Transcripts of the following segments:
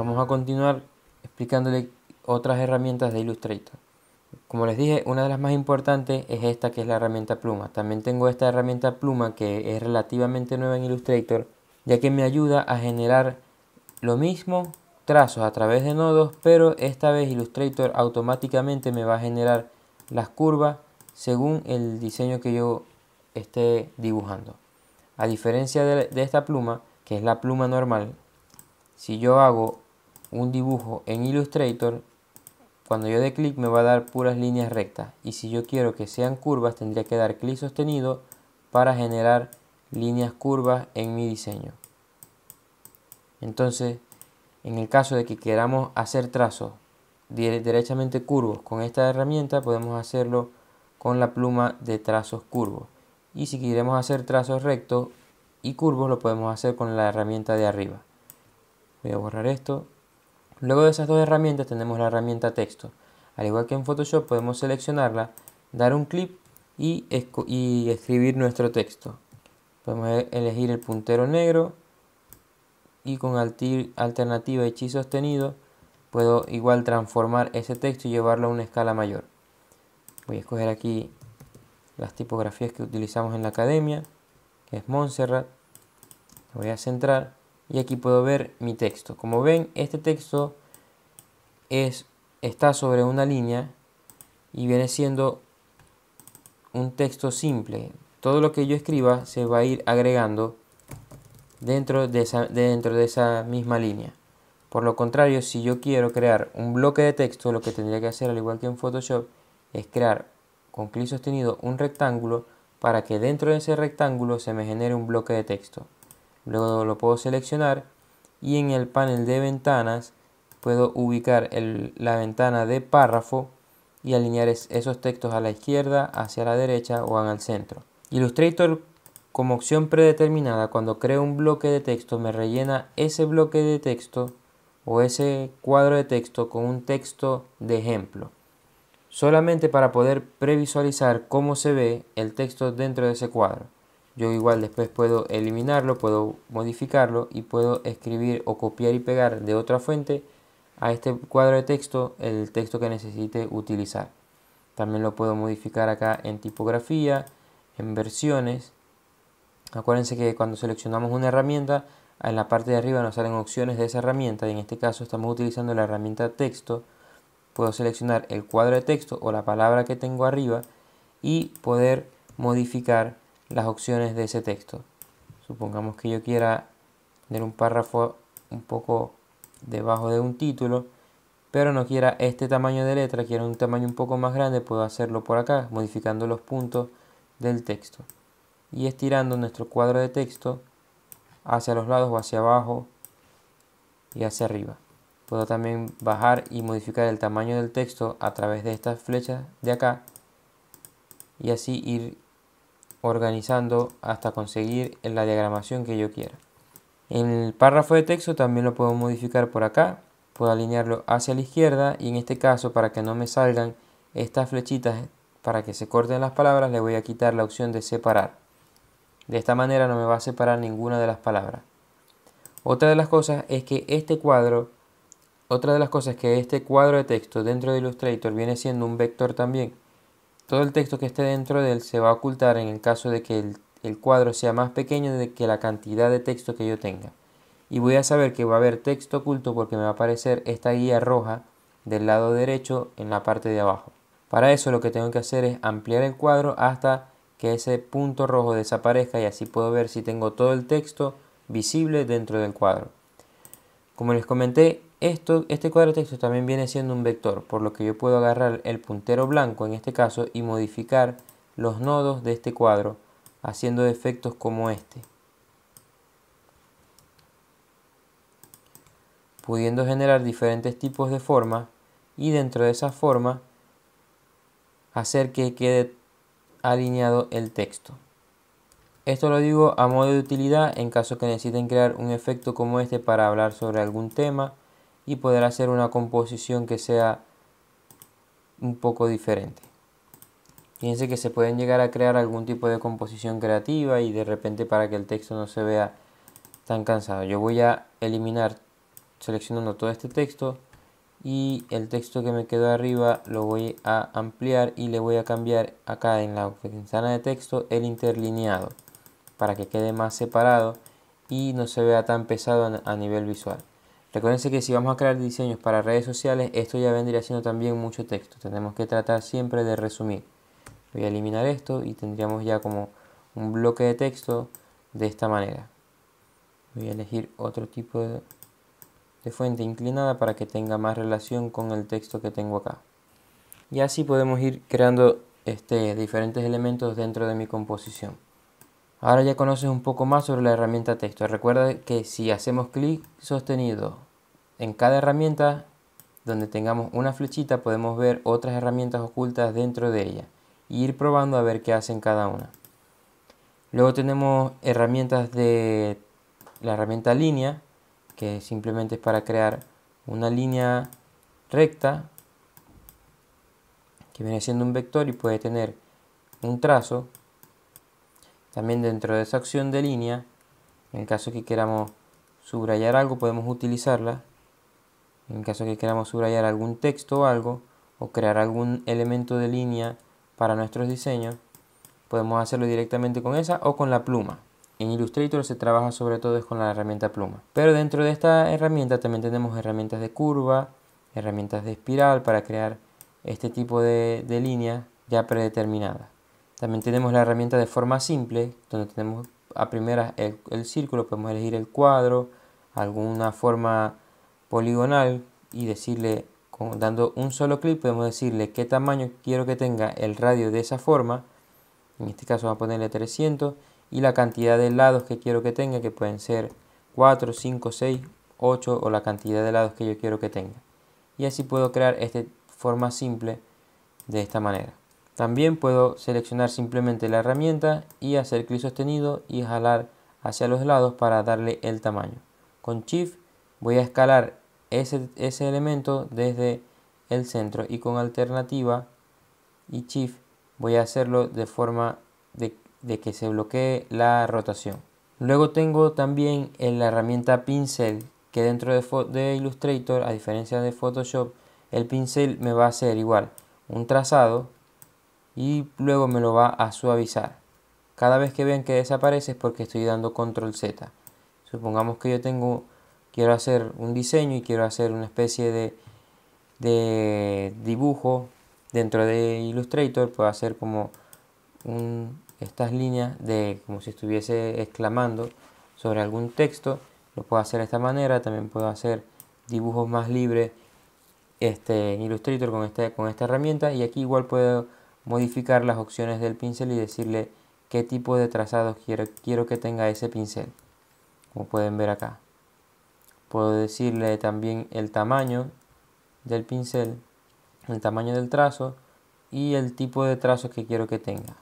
Vamos a continuar explicándole otras herramientas de Illustrator. Como les dije, una de las más importantes es esta que es la herramienta pluma. También tengo esta herramienta pluma que es relativamente nueva en Illustrator, ya que me ayuda a generar lo mismo trazos a través de nodos, pero esta vez Illustrator automáticamente me va a generar las curvas según el diseño que yo esté dibujando. A diferencia de, esta pluma, que es la pluma normal, si yo hago un dibujo en Illustrator, cuando yo dé clic me va a dar puras líneas rectas. Y si yo quiero que sean curvas, tendría que dar clic sostenido para generar líneas curvas en mi diseño. Entonces, en el caso de que queramos hacer trazos derechamente curvos con esta herramienta, podemos hacerlo con la pluma de trazos curvos. Y si queremos hacer trazos rectos y curvos, lo podemos hacer con la herramienta de arriba. Voy a borrar esto. Luego de esas dos herramientas tenemos la herramienta texto. Al igual que en Photoshop podemos seleccionarla, dar un clip y, escribir nuestro texto. Podemos e-, elegir el puntero negro y con alternativa y sostenido puedo igual transformar ese texto y llevarlo a una escala mayor. Voy a escoger aquí las tipografías que utilizamos en la academia, que es Montserrat. Voy a centrar y aquí puedo ver mi texto. Como ven, este texto es, está sobre una línea y viene siendo un texto simple. Todo lo que yo escriba se va a ir agregando dentro de dentro de esa misma línea. Por lo contrario, si yo quiero crear un bloque de texto, lo que tendría que hacer, al igual que en Photoshop, es crear con clic sostenido un rectángulo para que dentro de ese rectángulo se me genere un bloque de texto luego lo puedo seleccionar y en el panel de ventanas puedo ubicar la ventana de párrafo y alinear esos textos a la izquierda, hacia la derecha o al centro. Illustrator como opción predeterminada cuando creo un bloque de texto me rellena ese bloque de texto o ese cuadro de texto con un texto de ejemplo. Solamente para poder previsualizar cómo se ve el texto dentro de ese cuadro yo igual después puedo eliminarlo, puedo modificarlo y puedo escribir o copiar y pegar de otra fuente a este cuadro de texto el texto que necesite utilizar. También lo puedo modificar acá en tipografía, en versiones. Acuérdense que cuando seleccionamos una herramienta, en la parte de arriba nos salen opciones de esa herramienta y en este caso estamos utilizando la herramienta texto. Puedo seleccionar el cuadro de texto o la palabra que tengo arriba y poder modificar las opciones de ese texto. Supongamos que yo quiera tener un párrafo un poco debajo de un título, pero no quiera este tamaño de letra, quiero un tamaño un poco más grande, puedo hacerlo por acá, modificando los puntos del texto. Y estirando nuestro cuadro de texto hacia los lados o hacia abajo y hacia arriba. Puedo también bajar y modificar el tamaño del texto a través de estas flechas de acá y así ir organizando hasta conseguir la diagramación que yo quiera. El párrafo de texto también lo puedo modificar por acá. Puedo alinearlo hacia la izquierda y en este caso para que no me salgan estas flechitas para que se corten las palabras le voy a quitar la opción de separar. De esta manera no me va a separar ninguna de las palabras. Otra de las cosas es que este cuadro, otra de las cosas es que este cuadro de texto dentro de Illustrator viene siendo un vector también. Todo el texto que esté dentro de él se va a ocultar en el caso de que el, cuadro sea más pequeño de que la cantidad de texto que yo tenga. Y voy a saber que va a haber texto oculto porque me va a aparecer esta guía roja del lado derecho en la parte de abajo. Para eso lo que tengo que hacer es ampliar el cuadro hasta que ese punto rojo desaparezca y así puedo ver si tengo todo el texto visible dentro del cuadro. Como les comenté, este cuadro de texto también viene siendo un vector, por lo que yo puedo agarrar el puntero blanco en este caso y modificar los nodos de este cuadro haciendo efectos como este. Pudiendo generar diferentes tipos de forma y dentro de esa forma hacer que quede alineado el texto. Esto lo digo a modo de utilidad en caso que necesiten crear un efecto como este para hablar sobre algún tema y poder hacer una composición que sea un poco diferente. Fíjense que se pueden llegar a crear algún tipo de composición creativa y de repente para que el texto no se vea tan cansado. Yo voy a eliminar seleccionando todo este texto y el texto que me quedó arriba lo voy a ampliar y le voy a cambiar acá en la ventana de texto el interlineado para que quede más separado y no se vea tan pesado a nivel visual. Recuerden que si vamos a crear diseños para redes sociales, esto ya vendría siendo también mucho texto. Tenemos que tratar siempre de resumir. Voy a eliminar esto y tendríamos ya como un bloque de texto de esta manera. Voy a elegir otro tipo de, fuente inclinada para que tenga más relación con el texto que tengo acá. Y así podemos ir creando este, diferentes elementos dentro de mi composición. Ahora ya conoces un poco más sobre la herramienta texto. Recuerda que si hacemos clic sostenido en cada herramienta, donde tengamos una flechita, podemos ver otras herramientas ocultas dentro de ella y e ir probando a ver qué hacen cada una. Luego tenemos herramientas de la herramienta línea, que simplemente es para crear una línea recta, que viene siendo un vector y puede tener un trazo también dentro de esa opción de línea, en caso que queramos subrayar algo, podemos utilizarla. En caso que queramos subrayar algún texto o algo, o crear algún elemento de línea para nuestros diseños, podemos hacerlo directamente con esa o con la pluma. En Illustrator se trabaja sobre todo con la herramienta pluma. Pero dentro de esta herramienta también tenemos herramientas de curva, herramientas de espiral para crear este tipo de, de ya predeterminada. También tenemos la herramienta de forma simple, donde tenemos a primera el, círculo, podemos elegir el cuadro, alguna forma poligonal y decirle, dando un solo clic, podemos decirle qué tamaño quiero que tenga el radio de esa forma. En este caso vamos a ponerle 300 y la cantidad de lados que quiero que tenga, que pueden ser 4, 5, 6, 8 o la cantidad de lados que yo quiero que tenga. Y así puedo crear esta forma simple de esta manera. También puedo seleccionar simplemente la herramienta y hacer clic sostenido y jalar hacia los lados para darle el tamaño. Con Shift voy a escalar ese, elemento desde el centro y con alternativa y Shift voy a hacerlo de forma de, que se bloquee la rotación. Luego tengo también la herramienta pincel que dentro de, de Illustrator, a diferencia de Photoshop, el pincel me va a hacer igual un trazado y luego me lo va a suavizar. Cada vez que vean que desaparece es porque estoy dando control Z. Supongamos que yo tengo, quiero hacer un diseño y quiero hacer una especie de, de dibujo dentro de Illustrator. Puedo hacer como estas líneas de como si estuviese exclamando sobre algún texto. Lo puedo hacer de esta manera. También puedo hacer dibujos más libres este, en Illustrator con, este, con esta herramienta. Y aquí igual puedo modificar las opciones del pincel y decirle qué tipo de trazado quiero, quiero que tenga ese pincel, como pueden ver acá. Puedo decirle también el tamaño del pincel, el tamaño del trazo y el tipo de trazo que quiero que tenga.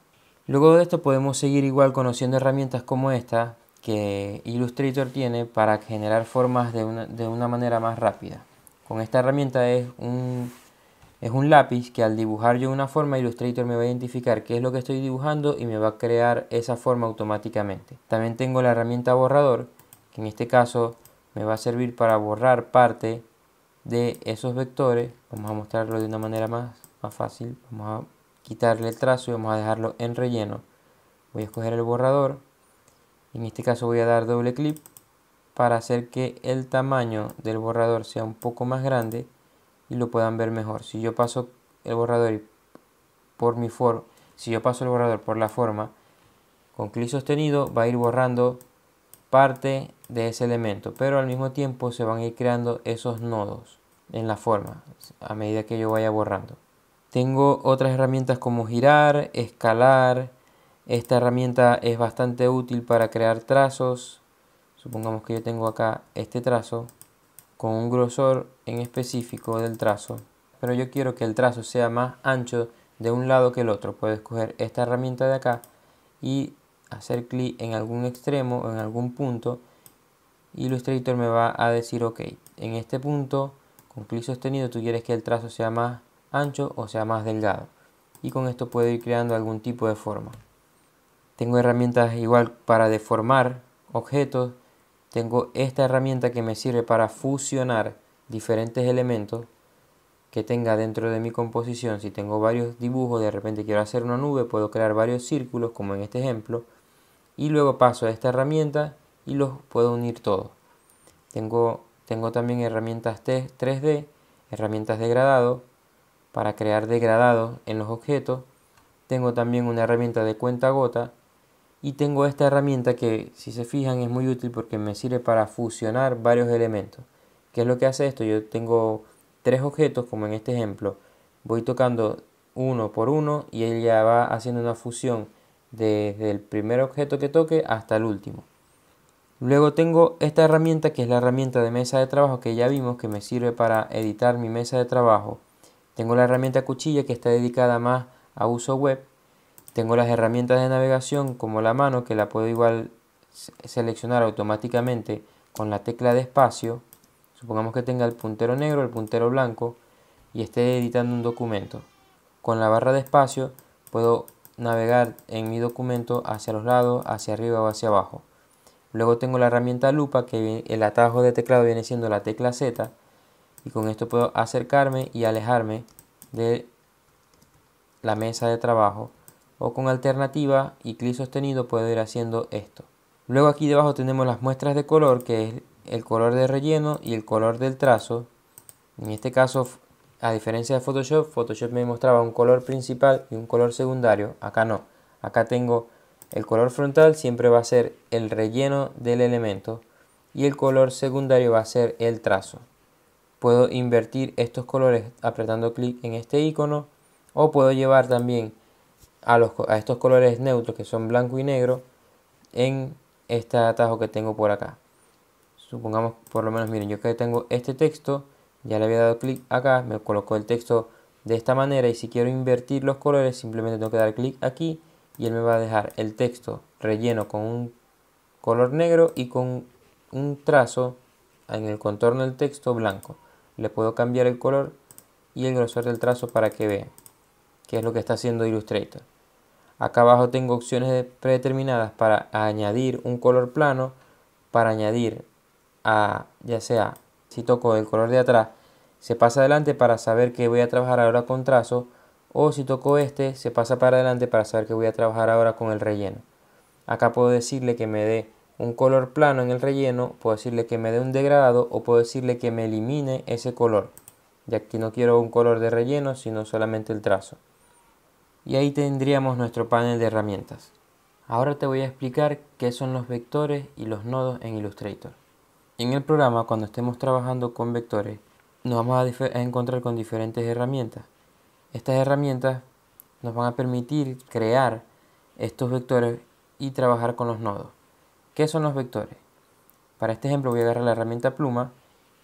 Luego de esto podemos seguir igual conociendo herramientas como esta que Illustrator tiene para generar formas de una manera más rápida. Con esta herramienta es un es un lápiz que al dibujar yo una forma, Illustrator me va a identificar qué es lo que estoy dibujando y me va a crear esa forma automáticamente. También tengo la herramienta borrador, que en este caso me va a servir para borrar parte de esos vectores. Vamos a mostrarlo de una manera más, fácil. Vamos a quitarle el trazo y vamos a dejarlo en relleno. Voy a escoger el borrador. En este caso voy a dar doble clic para hacer que el tamaño del borrador sea un poco más grande y lo puedan ver mejor. Si yo paso el borrador por mi forma, si yo paso el borrador por la forma, con clic sostenido va a ir borrando parte de ese elemento, pero al mismo tiempo se van a ir creando esos nodos en la forma a medida que yo vaya borrando. Tengo otras herramientas como girar, escalar. Esta herramienta es bastante útil para crear trazos. Supongamos que yo tengo acá este trazo con un grosor en específico del trazo, pero yo quiero que el trazo sea más ancho de un lado que el otro. Puedes escoger esta herramienta de acá y hacer clic en algún extremo o en algún punto. Illustrator me va a decir, ok, en este punto, con clic sostenido, tú quieres que el trazo sea más ancho o sea más delgado. Y con esto puedo ir creando algún tipo de forma. Tengo herramientas igual para deformar objetos tengo esta herramienta que me sirve para fusionar diferentes elementos que tenga dentro de mi composición. Si tengo varios dibujos, de repente quiero hacer una nube, puedo crear varios círculos, como en este ejemplo, y luego paso a esta herramienta y los puedo unir todos. Tengo, tengo también herramientas 3D, herramientas de para crear degradados en los objetos. Tengo también una herramienta de cuenta gota y tengo esta herramienta que si se fijan es muy útil porque me sirve para fusionar varios elementos. ¿Qué es lo que hace esto? Yo tengo tres objetos como en este ejemplo. Voy tocando uno por uno y él ella va haciendo una fusión desde el primer objeto que toque hasta el último. Luego tengo esta herramienta que es la herramienta de mesa de trabajo que ya vimos que me sirve para editar mi mesa de trabajo. Tengo la herramienta cuchilla que está dedicada más a uso web tengo las herramientas de navegación como la mano que la puedo igual seleccionar automáticamente con la tecla de espacio. Supongamos que tenga el puntero negro, el puntero blanco y esté editando un documento. Con la barra de espacio puedo navegar en mi documento hacia los lados, hacia arriba o hacia abajo. Luego tengo la herramienta lupa que el atajo de teclado viene siendo la tecla Z y con esto puedo acercarme y alejarme de la mesa de trabajo o con alternativa y clic sostenido puedo ir haciendo esto. Luego aquí debajo tenemos las muestras de color que es el color de relleno y el color del trazo. En este caso, a diferencia de Photoshop, Photoshop me mostraba un color principal y un color secundario. Acá no. Acá tengo el color frontal, siempre va a ser el relleno del elemento y el color secundario va a ser el trazo. Puedo invertir estos colores apretando clic en este icono o puedo llevar también a, los, a estos colores neutros que son blanco y negro en este atajo que tengo por acá. Supongamos, por lo menos, miren, yo que tengo este texto, ya le había dado clic acá, me colocó el texto de esta manera y si quiero invertir los colores simplemente tengo que dar clic aquí y él me va a dejar el texto relleno con un color negro y con un trazo en el contorno del texto blanco. Le puedo cambiar el color y el grosor del trazo para que vean que es lo que está haciendo Illustrator. Acá abajo tengo opciones predeterminadas para añadir un color plano, para añadir a ya sea si toco el color de atrás, se pasa adelante para saber que voy a trabajar ahora con trazo, o si toco este, se pasa para adelante para saber que voy a trabajar ahora con el relleno. Acá puedo decirle que me dé un color plano en el relleno, puedo decirle que me dé un degradado o puedo decirle que me elimine ese color. Ya que no quiero un color de relleno, sino solamente el trazo y ahí tendríamos nuestro panel de herramientas. Ahora te voy a explicar qué son los vectores y los nodos en Illustrator. En el programa, cuando estemos trabajando con vectores, nos vamos a, encontrar con diferentes herramientas. Estas herramientas nos van a permitir crear estos vectores y trabajar con los nodos. ¿Qué son los vectores? Para este ejemplo voy a agarrar la herramienta pluma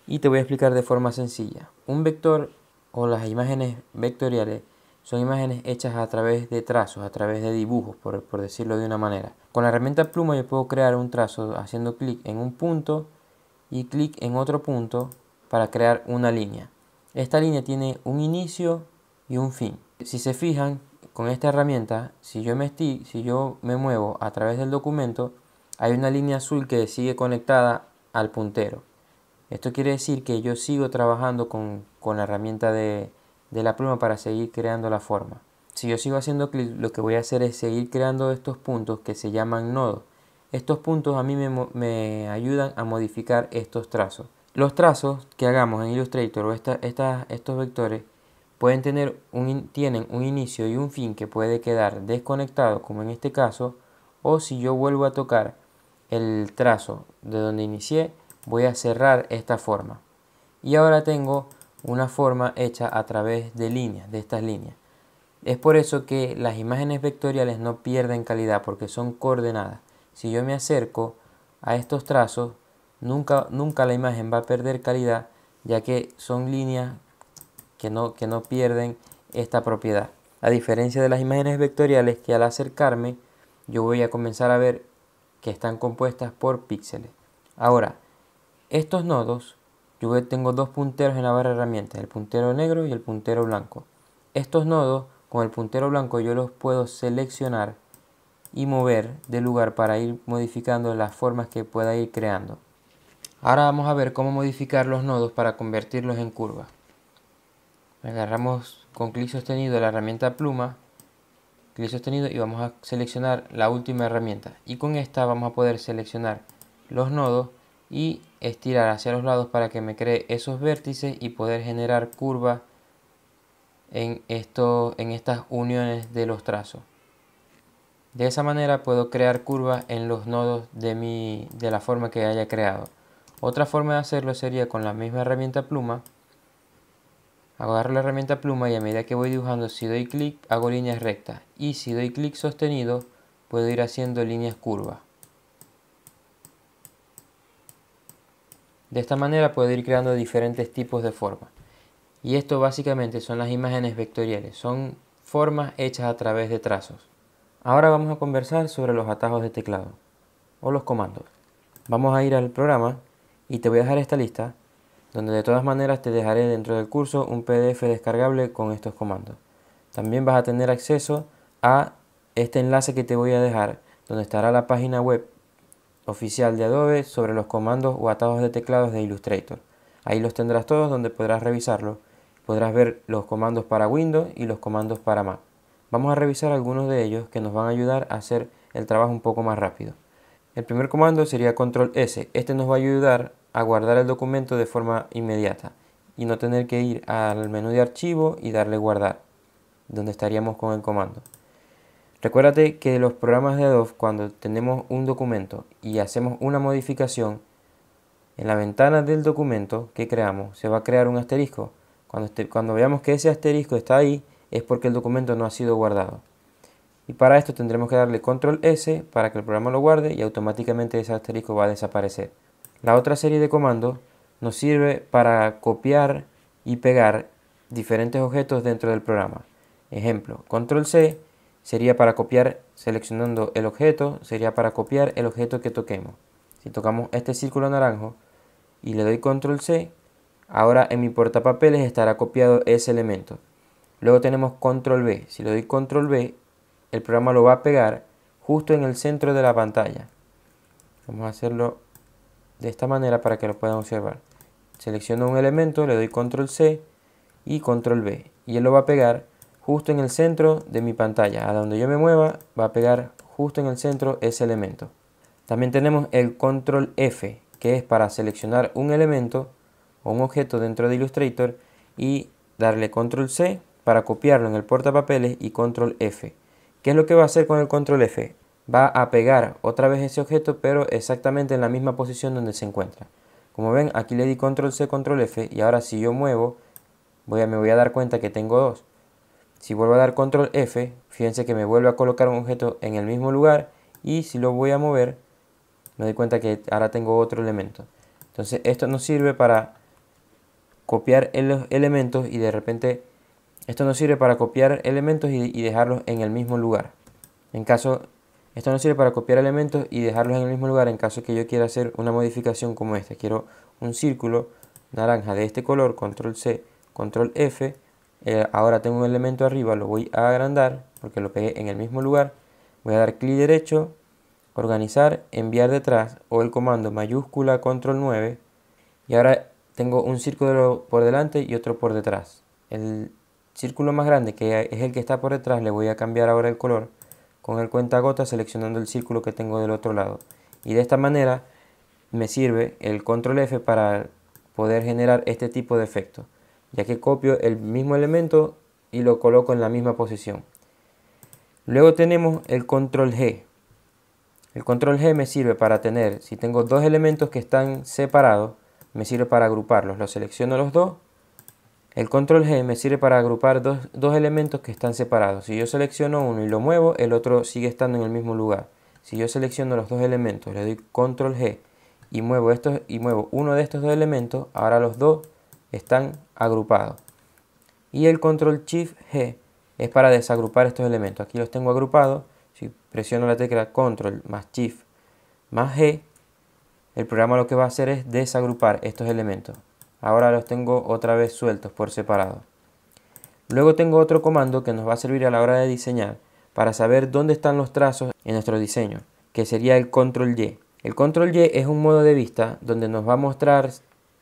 y te voy a explicar de forma sencilla. Un vector o las imágenes vectoriales son imágenes hechas a través de trazos, a través de dibujos, por, decirlo de una manera. Con la herramienta pluma yo puedo crear un trazo haciendo clic en un punto y clic en otro punto para crear una línea. Esta línea tiene un inicio y un fin. Si se fijan, con esta herramienta, si yo me, si yo me muevo a través del documento, hay una línea azul que sigue conectada al puntero. Esto quiere decir que yo sigo trabajando con, con la herramienta de, de la pluma para seguir creando la forma. Si yo sigo haciendo clic, lo que voy a hacer es seguir creando estos puntos que se llaman nodos. Estos puntos a mí me, ayudan a modificar estos trazos. Los trazos que hagamos en Illustrator o estos vectores pueden tener un, tienen un inicio y un fin que puede quedar desconectado, como en este caso, o si yo vuelvo a tocar el trazo de donde inicié, voy a cerrar esta forma. Y ahora tengo una forma hecha a través de líneas, de estas líneas. Es por eso que las imágenes vectoriales no pierden calidad porque son coordenadas. Si yo me acerco a estos trazos, nunca, nunca la imagen va a perder calidad ya que son líneas que no, que no pierden esta propiedad. A diferencia de las imágenes vectoriales que al acercarme yo voy a comenzar a ver que están compuestas por píxeles. Ahora, estos nodos yo tengo dos punteros en la barra de herramientas, el puntero negro y el puntero blanco. Estos nodos, con el puntero blanco yo los puedo seleccionar y mover de lugar para ir modificando las formas que pueda ir creando. Ahora vamos a ver cómo modificar los nodos para convertirlos en curvas. Agarramos con clic sostenido la herramienta pluma, clic sostenido y vamos a seleccionar la última herramienta. Y con esta vamos a poder seleccionar los nodos y estirar hacia los lados para que me cree esos vértices y poder generar curvas en, en estas uniones de los trazos. De esa manera puedo crear curvas en los nodos de, mi, de la forma que haya creado. Otra forma de hacerlo sería con la misma herramienta pluma. Agarro la herramienta pluma y a medida que voy dibujando, si doy clic, hago líneas rectas. Y si doy clic sostenido, puedo ir haciendo líneas curvas. De esta manera puedo ir creando diferentes tipos de formas. Y esto básicamente son las imágenes vectoriales, son formas hechas a través de trazos. Ahora vamos a conversar sobre los atajos de teclado o los comandos. Vamos a ir al programa y te voy a dejar esta lista donde de todas maneras te dejaré dentro del curso un PDF descargable con estos comandos. También vas a tener acceso a este enlace que te voy a dejar, donde estará la página web oficial de Adobe sobre los comandos o atados de teclados de Illustrator. Ahí los tendrás todos donde podrás revisarlo. Podrás ver los comandos para Windows y los comandos para Mac. Vamos a revisar algunos de ellos que nos van a ayudar a hacer el trabajo un poco más rápido. El primer comando sería control S. Este nos va a ayudar a guardar el documento de forma inmediata y no tener que ir al menú de archivo y darle guardar, donde estaríamos con el comando. Recuérdate que los programas de Adobe, cuando tenemos un documento y hacemos una modificación, en la ventana del documento que creamos se va a crear un asterisco. Cuando, este, cuando veamos que ese asterisco está ahí, es porque el documento no ha sido guardado. Y para esto tendremos que darle control S para que el programa lo guarde y automáticamente ese asterisco va a desaparecer. La otra serie de comandos nos sirve para copiar y pegar diferentes objetos dentro del programa. Ejemplo, control C sería para copiar seleccionando el objeto, sería para copiar el objeto que toquemos. Si tocamos este círculo naranjo y le doy control C, ahora en mi portapapeles estará copiado ese elemento. Luego tenemos control B. Si le doy control B, el programa lo va a pegar justo en el centro de la pantalla. Vamos a hacerlo de esta manera para que lo puedan observar. Selecciono un elemento, le doy control C y control B. Y él lo va a pegar justo en el centro de mi pantalla. A donde yo me mueva va a pegar justo en el centro ese elemento. También tenemos el control F, que es para seleccionar un elemento o un objeto dentro de Illustrator y darle control C para copiarlo en el portapapeles y control F. ¿Qué es lo que va a hacer con el control F? Va a pegar otra vez ese objeto pero exactamente en la misma posición donde se encuentra. Como ven aquí le di control C, control F y ahora si yo muevo voy a, me voy a dar cuenta que tengo dos. Si vuelvo a dar control F, fíjense que me vuelve a colocar un objeto en el mismo lugar y si lo voy a mover, me doy cuenta que ahora tengo otro elemento. Entonces esto nos sirve para copiar los elementos y de repente esto nos sirve para copiar elementos y, dejarlos en el mismo lugar. En caso, esto no sirve para copiar elementos y dejarlos en el mismo lugar en caso que yo quiera hacer una modificación como esta. Quiero un círculo naranja de este color, control C, control F, eh, ahora tengo un elemento arriba, lo voy a agrandar porque lo pegué en el mismo lugar. Voy a dar clic derecho, organizar, enviar detrás o el comando mayúscula control 9. Y ahora tengo un círculo por delante y otro por detrás. El círculo más grande, que es el que está por detrás, le voy a cambiar ahora el color con el gota seleccionando el círculo que tengo del otro lado. Y de esta manera me sirve el control F para poder generar este tipo de efecto ya que copio el mismo elemento y lo coloco en la misma posición. Luego tenemos el control G. El control G me sirve para tener, si tengo dos elementos que están separados, me sirve para agruparlos. Los selecciono los dos. El control G me sirve para agrupar dos, elementos que están separados. Si yo selecciono uno y lo muevo, el otro sigue estando en el mismo lugar. Si yo selecciono los dos elementos, le doy control G y muevo, estos, y muevo uno de estos dos elementos, ahora los dos están agrupado. Y el control Shift G es para desagrupar estos elementos. Aquí los tengo agrupados. Si presiono la tecla control más Shift más G, el programa lo que va a hacer es desagrupar estos elementos. Ahora los tengo otra vez sueltos por separado. Luego tengo otro comando que nos va a servir a la hora de diseñar para saber dónde están los trazos en nuestro diseño, que sería el control Y. El control Y es un modo de vista donde nos va a mostrar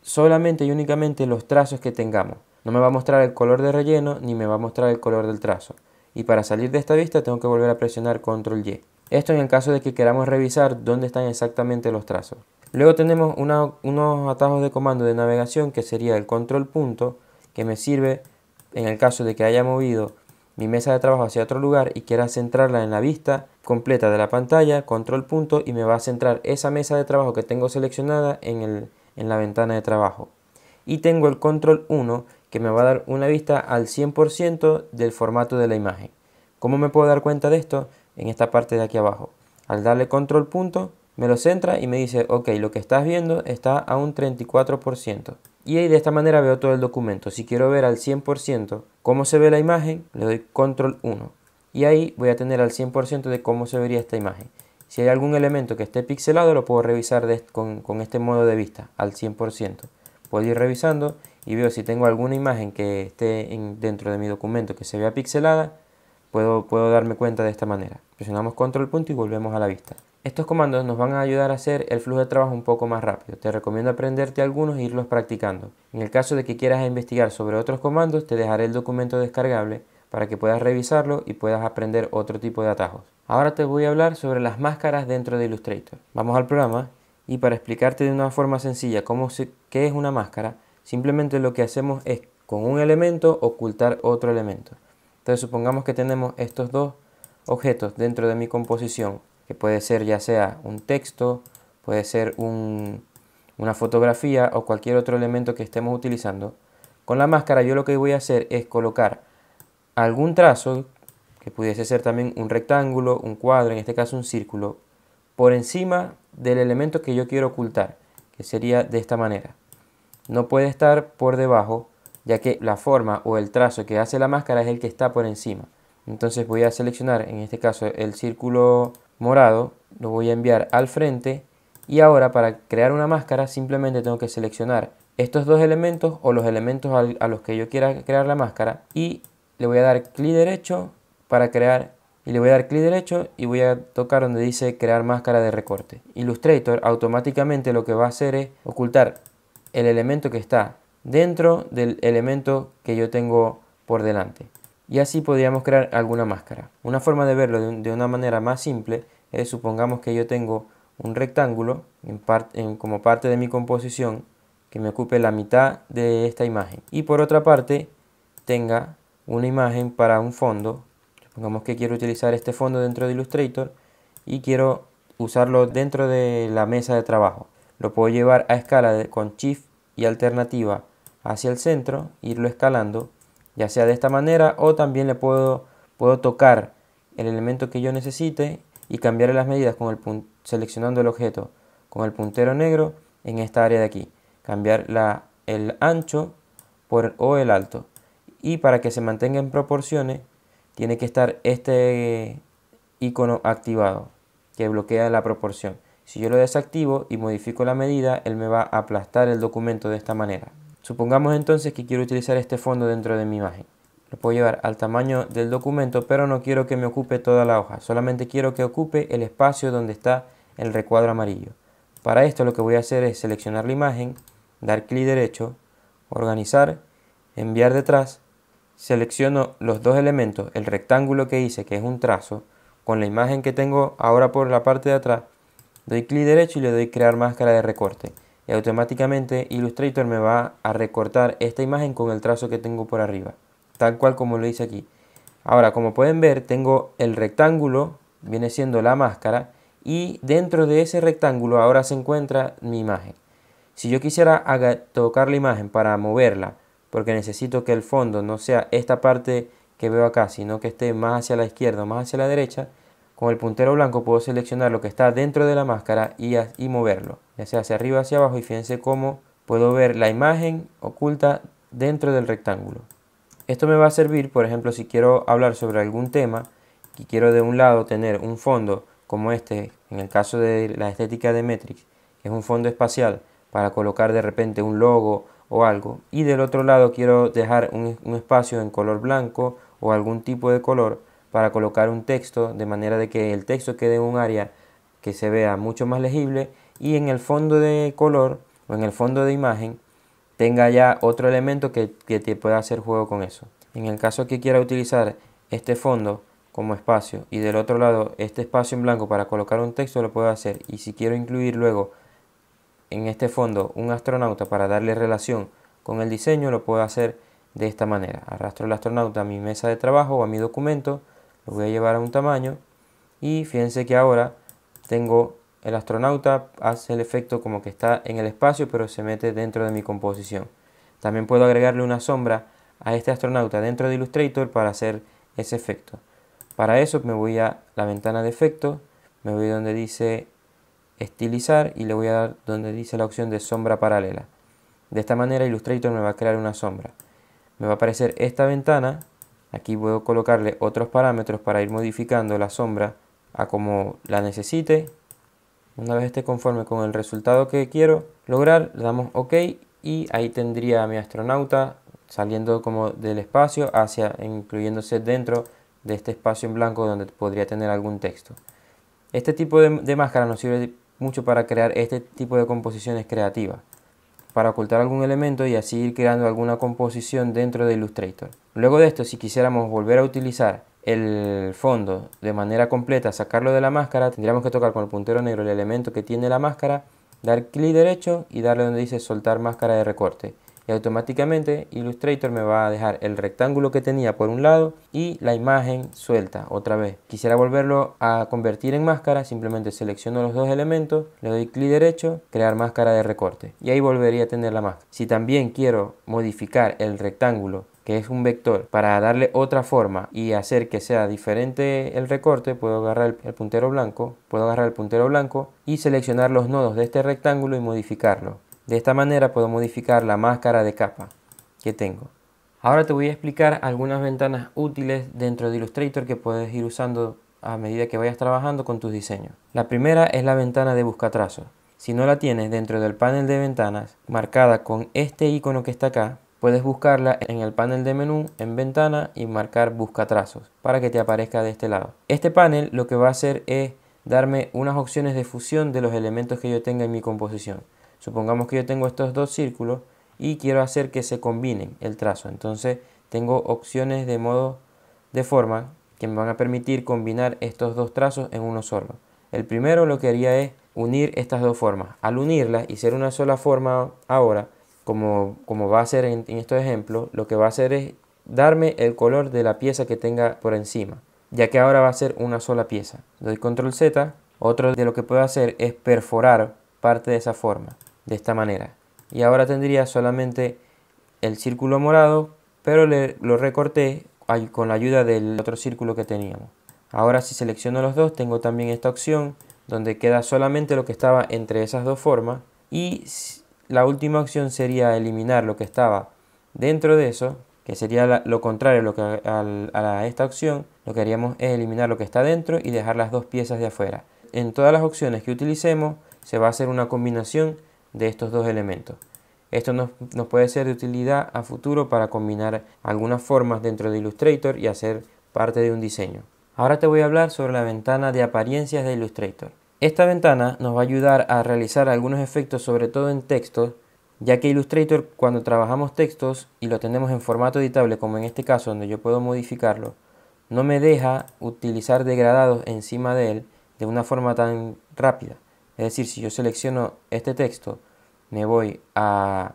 solamente y únicamente los trazos que tengamos. No me va a mostrar el color de relleno ni me va a mostrar el color del trazo. Y para salir de esta vista tengo que volver a presionar control Y. Esto en el caso de que queramos revisar dónde están exactamente los trazos. Luego tenemos unos atajos de comando de navegación que sería el control punto que me sirve en el caso de que haya movido mi mesa de trabajo hacia otro lugar y quiera centrarla en la vista completa de la pantalla, control punto y me va a centrar esa mesa de trabajo que tengo seleccionada en el, en la ventana de trabajo. Y tengo el control 1 que me va a dar una vista al 100% del formato de la imagen. ¿Cómo me puedo dar cuenta de esto? En esta parte de aquí abajo. Al darle control punto, me lo centra y me dice, ok, lo que estás viendo está a un 34%. Y ahí de esta manera veo todo el documento. Si quiero ver al 100% cómo se ve la imagen, le doy control 1. Y ahí voy a tener al 100% de cómo se vería esta imagen. Si hay algún elemento que esté pixelado, lo puedo revisar con, este modo de vista al 100%. Puedo ir revisando y veo si tengo alguna imagen que esté dentro de mi documento que se vea pixelada, puedo, puedo darme cuenta de esta manera. Presionamos control punto y volvemos a la vista. Estos comandos nos van a ayudar a hacer el flujo de trabajo un poco más rápido. Te recomiendo aprenderte algunos e irlos practicando. En el caso de que quieras investigar sobre otros comandos, te dejaré el documento descargable para que puedas revisarlo y puedas aprender otro tipo de atajos. Ahora te voy a hablar sobre las máscaras dentro de Illustrator. Vamos al programa y para explicarte de una forma sencilla cómo qué es una máscara, simplemente lo que hacemos es con un elemento ocultar otro elemento. Entonces supongamos que tenemos estos dos objetos dentro de mi composición, que puede ser ya sea un texto, puede ser una fotografía o cualquier otro elemento que estemos utilizando. Con la máscara yo lo que voy a hacer es colocar algún trazo que pudiese ser también un rectángulo, un cuadro, en este caso un círculo, por encima del elemento que yo quiero ocultar, que sería de esta manera. No puede estar por debajo, ya que la forma o el trazo que hace la máscara es el que está por encima. Entonces voy a seleccionar, en este caso, el círculo morado, lo voy a enviar al frente y ahora para crear una máscara simplemente tengo que seleccionar estos dos elementos o los elementos a los que yo quiera crear la máscara y le voy a dar clic derecho para crear y le voy a dar clic derecho y voy a tocar donde dice crear máscara de recorte. Illustrator automáticamente lo que va a hacer es ocultar el elemento que está dentro del elemento que yo tengo por delante. Y así podríamos crear alguna máscara. Una forma de verlo de una manera más simple es supongamos que yo tengo un rectángulo como parte de mi composición que me ocupe la mitad de esta imagen. Y por otra parte tenga una imagen para un fondo Pongamos que quiero utilizar este fondo dentro de Illustrator y quiero usarlo dentro de la mesa de trabajo. Lo puedo llevar a escala con Shift y alternativa hacia el centro, irlo escalando, ya sea de esta manera o también le puedo, puedo tocar el elemento que yo necesite y cambiar las medidas con el seleccionando el objeto con el puntero negro en esta área de aquí. Cambiar la, el ancho por, o el alto. Y para que se mantenga en proporciones, tiene que estar este icono activado que bloquea la proporción. Si yo lo desactivo y modifico la medida, él me va a aplastar el documento de esta manera. Supongamos entonces que quiero utilizar este fondo dentro de mi imagen. Lo puedo llevar al tamaño del documento, pero no quiero que me ocupe toda la hoja. Solamente quiero que ocupe el espacio donde está el recuadro amarillo. Para esto lo que voy a hacer es seleccionar la imagen, dar clic derecho, organizar, enviar detrás selecciono los dos elementos, el rectángulo que hice, que es un trazo, con la imagen que tengo ahora por la parte de atrás, doy clic derecho y le doy crear máscara de recorte. Y automáticamente Illustrator me va a recortar esta imagen con el trazo que tengo por arriba, tal cual como lo hice aquí. Ahora, como pueden ver, tengo el rectángulo, viene siendo la máscara, y dentro de ese rectángulo ahora se encuentra mi imagen. Si yo quisiera tocar la imagen para moverla porque necesito que el fondo no sea esta parte que veo acá, sino que esté más hacia la izquierda o más hacia la derecha, con el puntero blanco puedo seleccionar lo que está dentro de la máscara y, moverlo, ya sea hacia arriba o hacia abajo y fíjense cómo puedo ver la imagen oculta dentro del rectángulo. Esto me va a servir, por ejemplo, si quiero hablar sobre algún tema y quiero de un lado tener un fondo como este, en el caso de la estética de Metrix, que es un fondo espacial para colocar de repente un logo o algo. Y del otro lado quiero dejar un, espacio en color blanco o algún tipo de color para colocar un texto de manera de que el texto quede en un área que se vea mucho más legible y en el fondo de color o en el fondo de imagen tenga ya otro elemento que, que, te pueda hacer juego con eso. En el caso que quiera utilizar este fondo como espacio y del otro lado este espacio en blanco para colocar un texto lo puedo hacer y si quiero incluir luego en este fondo un astronauta para darle relación con el diseño, lo puedo hacer de esta manera. Arrastro el astronauta a mi mesa de trabajo o a mi documento, lo voy a llevar a un tamaño y fíjense que ahora tengo el astronauta, hace el efecto como que está en el espacio pero se mete dentro de mi composición. También puedo agregarle una sombra a este astronauta dentro de Illustrator para hacer ese efecto. Para eso me voy a la ventana de efecto, me voy donde dice estilizar y le voy a dar donde dice la opción de sombra paralela. De esta manera Illustrator me va a crear una sombra. Me va a aparecer esta ventana, aquí puedo colocarle otros parámetros para ir modificando la sombra a como la necesite. Una vez esté conforme con el resultado que quiero lograr, le damos OK y ahí tendría mi astronauta saliendo como del espacio hacia incluyéndose dentro de este espacio en blanco donde podría tener algún texto. Este tipo de, de, máscara nos sirve mucho para crear este tipo de composiciones creativas, para ocultar algún elemento y así ir creando alguna composición dentro de Illustrator. Luego de esto, si quisiéramos volver a utilizar el fondo de manera completa, sacarlo de la máscara, tendríamos que tocar con el puntero negro el elemento que tiene la máscara, dar clic derecho y darle donde dice soltar máscara de recorte y automáticamente Illustrator me va a dejar el rectángulo que tenía por un lado y la imagen suelta otra vez. Quisiera volverlo a convertir en máscara, simplemente selecciono los dos elementos, le doy clic derecho, crear máscara de recorte y ahí volvería a tener la máscara. Si también quiero modificar el rectángulo que es un vector, para darle otra forma y hacer que sea diferente el recorte, puedo agarrar el puntero blanco, puedo agarrar el puntero blanco y seleccionar los nodos de este rectángulo y modificarlo. De esta manera puedo modificar la máscara de capa que tengo. Ahora te voy a explicar algunas ventanas útiles dentro de Illustrator que puedes ir usando a medida que vayas trabajando con tus diseños. La primera es la ventana de buscatrazos. Si no la tienes dentro del panel de ventanas marcada con este icono que está acá, puedes buscarla en el panel de menú, en ventana y marcar trazos para que te aparezca de este lado. Este panel lo que va a hacer es darme unas opciones de fusión de los elementos que yo tenga en mi composición. Supongamos que yo tengo estos dos círculos y quiero hacer que se combinen el trazo. Entonces tengo opciones de modo de forma que me van a permitir combinar estos dos trazos en uno solo. El primero lo que haría es unir estas dos formas. Al unirlas y ser una sola forma ahora, como, va a ser en, en estos ejemplos, lo que va a hacer es darme el color de la pieza que tenga por encima, ya que ahora va a ser una sola pieza. Doy control Z. Otro de lo que puedo hacer es perforar parte de esa forma de esta manera. Y ahora tendría solamente el círculo morado, pero lo recorté con la ayuda del otro círculo que teníamos. Ahora si selecciono los dos, tengo también esta opción donde queda solamente lo que estaba entre esas dos formas. Y la última opción sería eliminar lo que estaba dentro de eso, que sería lo contrario a esta opción. Lo que haríamos es eliminar lo que está dentro y dejar las dos piezas de afuera. En todas las opciones que utilicemos se va a hacer una combinación de estos dos elementos. Esto nos, nos, puede ser de utilidad a futuro para combinar algunas formas dentro de Illustrator y hacer parte de un diseño. Ahora te voy a hablar sobre la ventana de apariencias de Illustrator. Esta ventana nos va a ayudar a realizar algunos efectos sobre todo en textos, ya que Illustrator cuando trabajamos textos y lo tenemos en formato editable como en este caso donde yo puedo modificarlo, no me deja utilizar degradados encima de él de una forma tan rápida. Es decir, si yo selecciono este texto, me voy a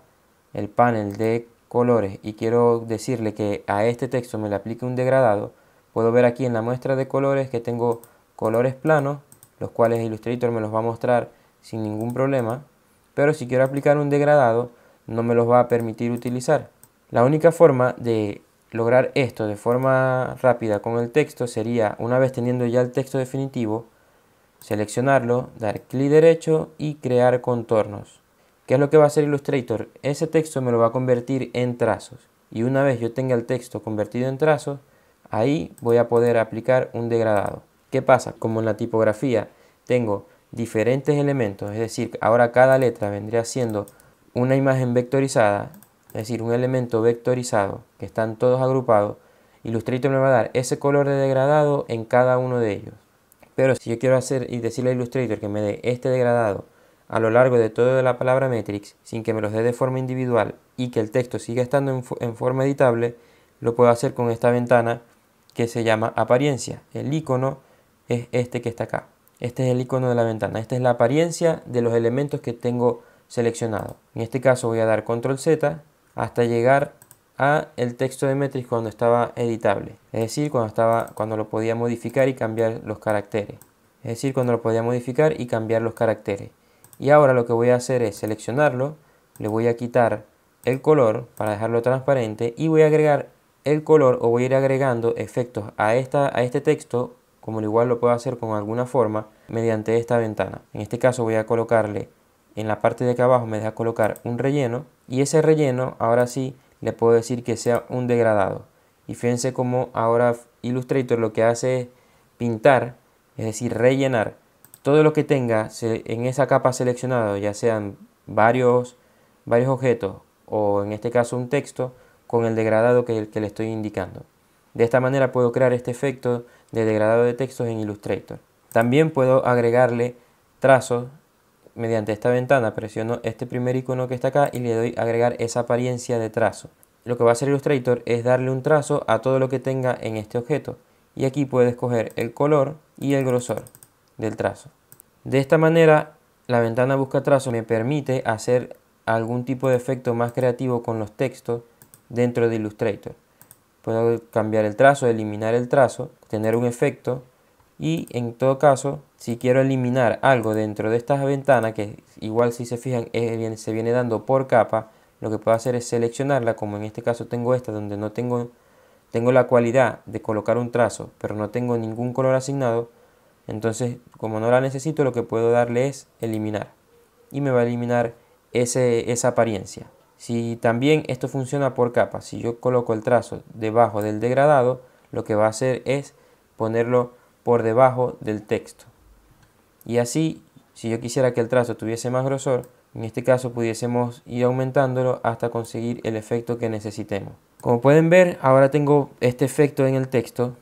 el panel de colores y quiero decirle que a este texto me le aplique un degradado, puedo ver aquí en la muestra de colores que tengo colores planos, los cuales Illustrator me los va a mostrar sin ningún problema, pero si quiero aplicar un degradado, no me los va a permitir utilizar. La única forma de lograr esto de forma rápida con el texto sería, una vez teniendo ya el texto definitivo, seleccionarlo, dar clic derecho y crear contornos. ¿Qué es lo que va a hacer Illustrator? Ese texto me lo va a convertir en trazos. Y una vez yo tenga el texto convertido en trazos, ahí voy a poder aplicar un degradado. ¿Qué pasa? Como en la tipografía tengo diferentes elementos, es decir, ahora cada letra vendría siendo una imagen vectorizada, es decir, un elemento vectorizado que están todos agrupados, Illustrator me va a dar ese color de degradado en cada uno de ellos. Pero si yo quiero hacer y decirle a Illustrator que me dé este degradado a lo largo de toda la palabra matrix, sin que me los dé de forma individual y que el texto siga estando en, forma editable, lo puedo hacer con esta ventana que se llama apariencia. El icono es este que está acá. Este es el icono de la ventana. Esta es la apariencia de los elementos que tengo seleccionado. En este caso voy a dar control Z hasta llegar a el texto de Metris cuando estaba editable, es decir, cuando, estaba, cuando lo podía modificar y cambiar los caracteres, es decir, cuando lo podía modificar y cambiar los caracteres. Y ahora lo que voy a hacer es seleccionarlo, le voy a quitar el color para dejarlo transparente y voy a agregar el color o voy a ir agregando efectos a, esta, a este texto, como igual lo puedo hacer con alguna forma, mediante esta ventana. En este caso voy a colocarle en la parte de acá abajo, me deja colocar un relleno y ese relleno ahora sí le puedo decir que sea un degradado. Y fíjense cómo ahora Illustrator lo que hace es pintar, es decir, rellenar todo lo que tenga en esa capa seleccionado, ya sean varios, varios objetos o en este caso un texto, con el degradado que, que le estoy indicando. De esta manera puedo crear este efecto de degradado de textos en Illustrator. También puedo agregarle trazos mediante esta ventana presiono este primer icono que está acá y le doy agregar esa apariencia de trazo. Lo que va a hacer Illustrator es darle un trazo a todo lo que tenga en este objeto. Y aquí puedes escoger el color y el grosor del trazo. De esta manera, la ventana busca trazo me permite hacer algún tipo de efecto más creativo con los textos dentro de Illustrator. Puedo cambiar el trazo, eliminar el trazo, tener un efecto y en todo caso si quiero eliminar algo dentro de estas ventanas que igual si se fijan eh, se viene dando por capa lo que puedo hacer es seleccionarla como en este caso tengo esta donde no tengo tengo la cualidad de colocar un trazo pero no tengo ningún color asignado entonces como no la necesito lo que puedo darle es eliminar y me va a eliminar esa apariencia si también esto funciona por capa si yo coloco el trazo debajo del degradado lo que va a hacer es ponerlo por debajo del texto. Y así, si yo quisiera que el trazo tuviese más grosor, en este caso pudiésemos ir aumentándolo hasta conseguir el efecto que necesitemos. Como pueden ver, ahora tengo este efecto en el texto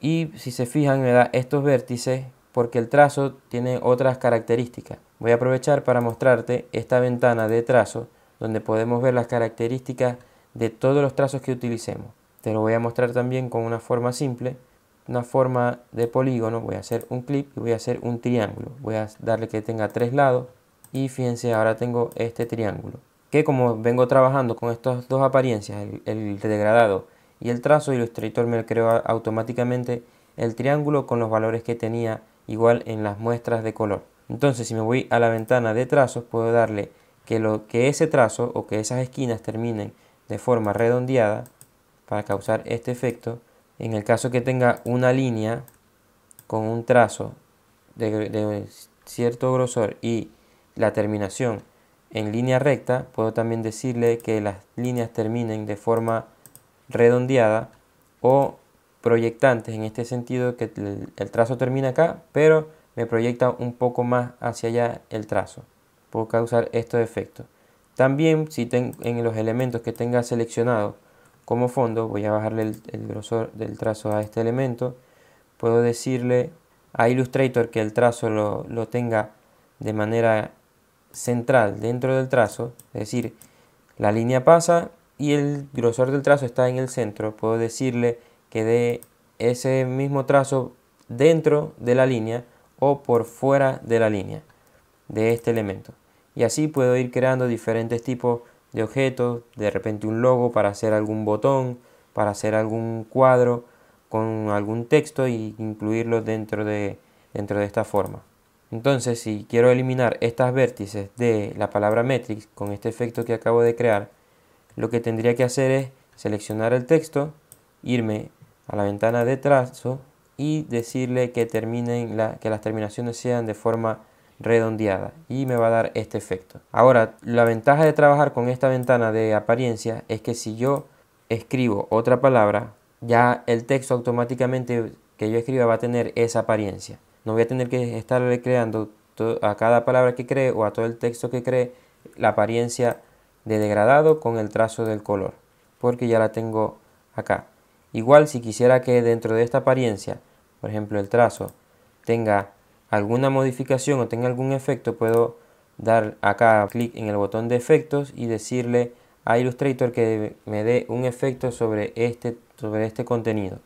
y si se fijan me da estos vértices porque el trazo tiene otras características. Voy a aprovechar para mostrarte esta ventana de trazo donde podemos ver las características de todos los trazos que utilicemos. Te lo voy a mostrar también con una forma simple una forma de polígono, voy a hacer un clip y voy a hacer un triángulo. Voy a darle que tenga tres lados y fíjense, ahora tengo este triángulo. Que como vengo trabajando con estas dos apariencias, el, degradado y el trazo, Illustrator me creó automáticamente el triángulo con los valores que tenía igual en las muestras de color. Entonces si me voy a la ventana de trazos puedo darle que, lo, que ese trazo o que esas esquinas terminen de forma redondeada para causar este efecto en el caso que tenga una línea con un trazo de, cierto grosor y la terminación en línea recta, puedo también decirle que las líneas terminen de forma redondeada o proyectantes en este sentido que el, trazo termina acá, pero me proyecta un poco más hacia allá el trazo. Puedo causar estos efectos. También si en los elementos que tenga seleccionado como fondo, voy a bajarle el, grosor del trazo a este elemento, puedo decirle a Illustrator que el trazo lo, tenga de manera central dentro del trazo, es decir, la línea pasa y el grosor del trazo está en el centro. Puedo decirle que dé ese mismo trazo dentro de la línea o por fuera de la línea de este elemento. Y así puedo ir creando diferentes tipos de objetos, de repente un logo para hacer algún botón, para hacer algún cuadro con algún texto e incluirlo dentro de, dentro de esta forma. Entonces, si quiero eliminar estas vértices de la palabra matrix con este efecto que acabo de crear, lo que tendría que hacer es seleccionar el texto, irme a la ventana de trazo y decirle que, terminen la, que las terminaciones sean de forma redondeada y me va a dar este efecto. Ahora, la ventaja de trabajar con esta ventana de apariencia es que si yo escribo otra palabra, ya el texto automáticamente que yo escriba va a tener esa apariencia. No voy a tener que estar creando a cada palabra que cree o a todo el texto que cree la apariencia de degradado con el trazo del color, porque ya la tengo acá. Igual si quisiera que dentro de esta apariencia, por ejemplo el trazo, tenga alguna modificación o tenga algún efecto, puedo dar acá clic en el botón de efectos y decirle a Illustrator que me dé un efecto sobre este, sobre este contenido.